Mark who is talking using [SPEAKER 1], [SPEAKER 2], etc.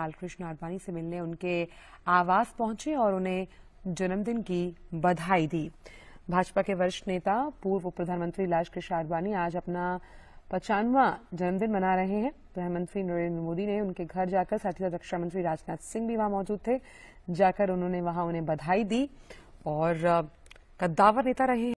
[SPEAKER 1] लालकृष्ण आडवाणी से मिलने उनके आवास पहुंचे और उन्हें जन्मदिन की बधाई दी भाजपा के वरिष्ठ नेता पूर्व प्रधानमंत्री लालकृष्ण आडवाणी आज अपना पचानवा जन्मदिन मना रहे हैं प्रधानमंत्री नरेंद्र मोदी ने उनके घर जाकर साथ ही साथ रक्षा मंत्री राजनाथ सिंह भी वहां मौजूद थे जाकर उन्होंने वहां उन्हें बधाई दी और कद्दावर नेता रहे